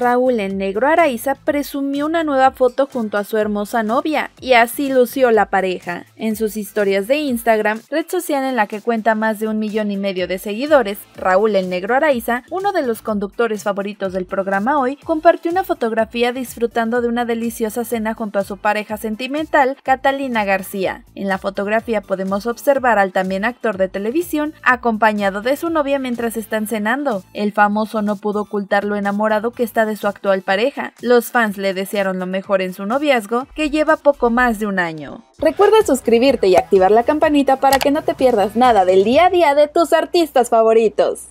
Raúl El Negro Araiza presumió una nueva foto junto a su hermosa novia, y así lució la pareja. En sus historias de Instagram, red social en la que cuenta más de un millón y medio de seguidores, Raúl El Negro Araiza, uno de los conductores favoritos del programa hoy, compartió una fotografía disfrutando de una deliciosa cena junto a su pareja sentimental, Catalina García. En la fotografía podemos observar al también actor de televisión acompañado de su novia mientras están cenando. El famoso no pudo ocultar lo enamorado que está de su actual pareja. Los fans le desearon lo mejor en su noviazgo, que lleva poco más de un año. Recuerda suscribirte y activar la campanita para que no te pierdas nada del día a día de tus artistas favoritos.